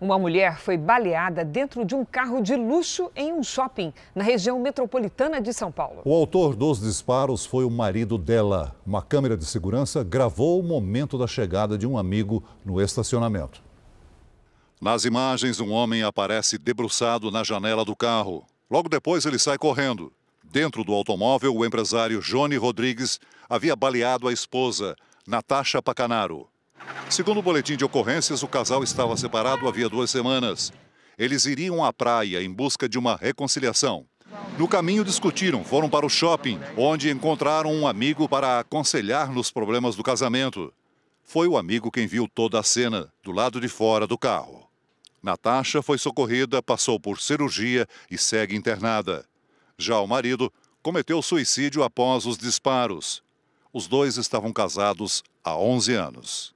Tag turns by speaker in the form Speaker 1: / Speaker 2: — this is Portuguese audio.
Speaker 1: Uma mulher foi baleada dentro de um carro de luxo em um shopping na região metropolitana de São Paulo.
Speaker 2: O autor dos disparos foi o marido dela. Uma câmera de segurança gravou o momento da chegada de um amigo no estacionamento. Nas imagens, um homem aparece debruçado na janela do carro. Logo depois, ele sai correndo. Dentro do automóvel, o empresário Johnny Rodrigues havia baleado a esposa, Natasha Pacanaro. Segundo o boletim de ocorrências, o casal estava separado havia duas semanas. Eles iriam à praia em busca de uma reconciliação. No caminho discutiram, foram para o shopping, onde encontraram um amigo para aconselhar nos problemas do casamento. Foi o amigo quem viu toda a cena, do lado de fora do carro. Natasha foi socorrida, passou por cirurgia e segue internada. Já o marido cometeu suicídio após os disparos. Os dois estavam casados há 11 anos.